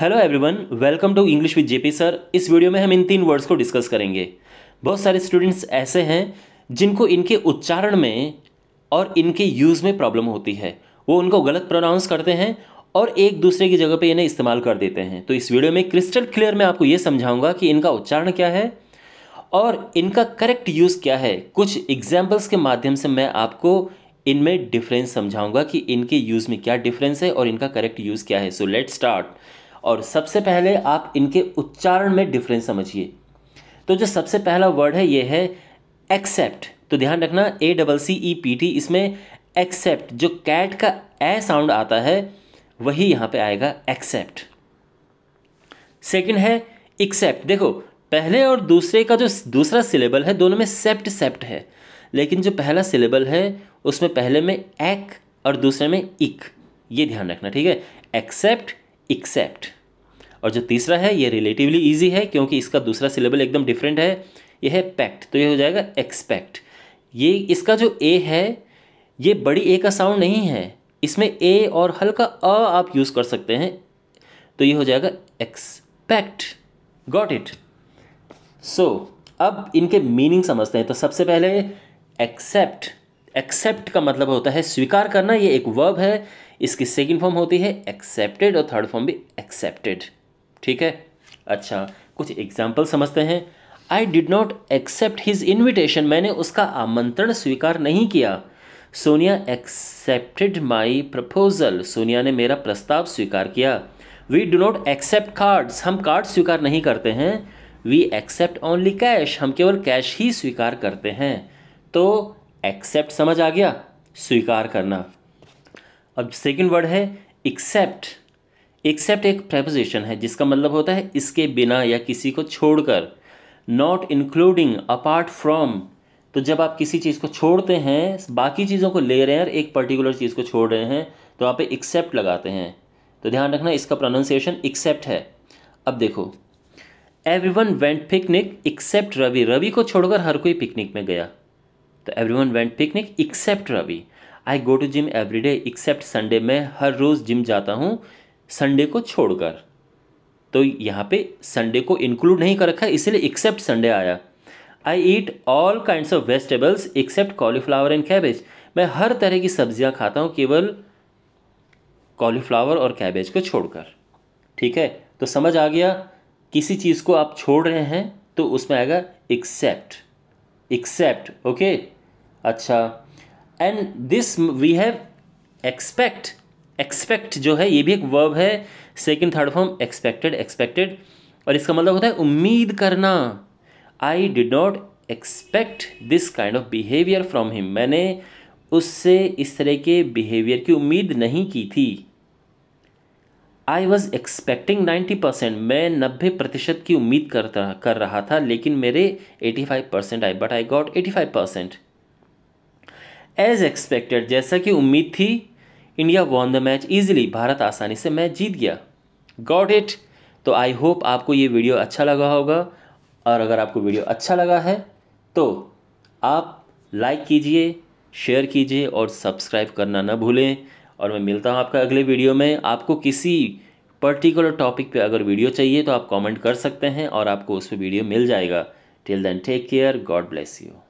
hello everyone welcome to English with JP sir इस वीडियो में हम इन तीन वर्ड्स को डिस्कस करेंगे बहुत सारे स्टूडेंट्स ऐसे हैं जिनको इनके उच्चारण में और इनके यूज़ में प्रॉब्लम होती है वो उनको गलत प्रोनाउंस करते हैं और एक दूसरे की जगह पे इन्हें इस्तेमाल कर देते हैं तो इस वीडियो में क्रिस्टल क्लियर मैं आपको ये समझाऊंगा कि इनका उच्चारण क्या है और इनका करेक्ट यूज़ क्या है कुछ एग्जाम्पल्स के माध्यम से मैं आपको इनमें डिफरेंस समझाऊंगा कि इनके यूज़ में क्या डिफरेंस है और इनका करेक्ट यूज़ क्या है सो लेट स्टार्ट और सबसे पहले आप इनके उच्चारण में डिफरेंस समझिए तो जो सबसे पहला वर्ड है ये है एक्सेप्ट तो ध्यान रखना A double C E P T इसमें एक्सेप्ट जो कैट का ए साउंड आता है वही यहाँ पे आएगा एक्सेप्ट सेकंड है एक्सेप्ट देखो पहले और दूसरे का जो दूसरा सिलेबल है दोनों में सेप्ट सेप्ट है लेकिन जो पहला सिलेबल है उसमें पहले में एक और दूसरे में इक ये ध्यान रखना ठीक है एक्सेप्ट एक्सेप्ट और जो तीसरा है ये रिलेटिवली ईजी है क्योंकि इसका दूसरा सिलेबल एकदम डिफरेंट है यह है पैक्ट तो ये हो जाएगा एक्सपेक्ट ये इसका जो ए है ये बड़ी ए का साउंड नहीं है इसमें ए और हल्का अ आप यूज़ कर सकते हैं तो ये हो जाएगा एक्सपेक्ट गॉट इट सो अब इनके मीनिंग समझते हैं तो सबसे पहले एक्सेप्ट एक्सेप्ट का मतलब होता है स्वीकार करना ये एक वर्ब है इसकी सेकेंड फॉर्म होती है एक्सेप्टेड और थर्ड फॉर्म भी एक्सेप्टेड ठीक है अच्छा कुछ एग्जाम्पल समझते हैं I did not accept his invitation मैंने उसका आमंत्रण स्वीकार नहीं किया Sonia accepted my proposal Sonia ने मेरा प्रस्ताव स्वीकार किया we do not accept cards हम कार्ड स्वीकार नहीं करते हैं वी एक्सेप्ट ओनली कैश हम केवल कैश ही स्वीकार करते हैं तो एक्सेप्ट समझ आ गया स्वीकार करना अब सेकंड वर्ड है एक्सेप्ट एक्सेप्ट एक प्रेपोजिशन है जिसका मतलब होता है इसके बिना या किसी को छोड़कर नॉट इंक्लूडिंग अपार्ट फ्रॉम तो जब आप किसी चीज़ को छोड़ते हैं बाकी चीज़ों को ले रहे हैं और एक पर्टिकुलर चीज़ को छोड़ रहे हैं तो आप एक्सेप्ट लगाते हैं तो ध्यान रखना इसका प्रोनाउंसिएशन एक्सेप्ट है अब देखो everyone went picnic except Ravi Ravi को छोड़कर हर कोई पिकनिक में गया तो everyone went picnic except Ravi I go to gym every day except Sunday मैं हर रोज़ जिम जाता हूँ संडे को छोड़कर तो यहाँ पे संडे को इंक्लूड नहीं कर रखा है इसलिए एक्सेप्ट संडे आया I eat all kind of vegetables except cauliflower and cabbage मैं हर तरह की सब्जियाँ खाता हूँ केवल कॉलीफ्लावर और कैबेज को छोड़कर ठीक है तो समझ आ गया किसी चीज़ को आप छोड़ रहे हैं तो उसमें आएगा एक्सेप्ट एक्सेप्ट ओके अच्छा and this we have expect expect जो है ये भी एक वर्ब है second third form expected expected और इसका मतलब होता है उम्मीद करना I did not expect this kind of behaviour from him मैंने उससे इस तरह के बिहेवियर की उम्मीद नहीं की थी I was expecting ninety percent मैं नब्बे प्रतिशत की उम्मीद कर, कर रहा था लेकिन मेरे एटी फाइव परसेंट आए but I got eighty five percent as expected जैसा कि उम्मीद थी India won the match easily भारत आसानी से मैच जीत गया गॉट इट तो आई होप आपको ये वीडियो अच्छा लगा होगा और अगर आपको वीडियो अच्छा लगा है तो आप लाइक कीजिए शेयर कीजिए और सब्सक्राइब करना ना भूलें और मैं मिलता हूँ आपका अगले वीडियो में आपको किसी पर्टिकुलर टॉपिक पे अगर वीडियो चाहिए तो आप कमेंट कर सकते हैं और आपको उस पर वीडियो मिल जाएगा till then take care God bless you